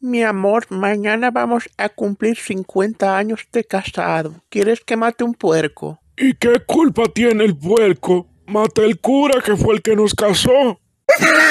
Mi amor, mañana vamos a cumplir 50 años de casado. ¿Quieres que mate un puerco? ¿Y qué culpa tiene el puerco? Mata el cura que fue el que nos casó.